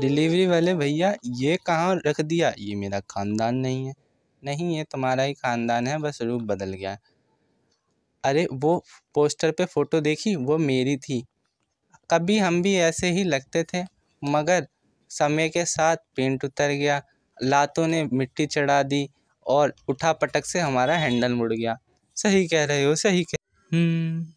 Delivery वाले भैया ये कहाँ रख दिया ये मेरा ख़ानदान नहीं है नहीं ये तुम्हारा ही ख़ानदान है बस रूप बदल गया अरे वो पोस्टर पे फ़ोटो देखी वो मेरी थी कभी हम भी ऐसे ही लगते थे मगर समय के साथ पेंट उतर गया लातों ने मिट्टी चढ़ा दी और उठा पटक से हमारा हैंडल मुड़ गया सही कह रहे हो सही कह हम्म।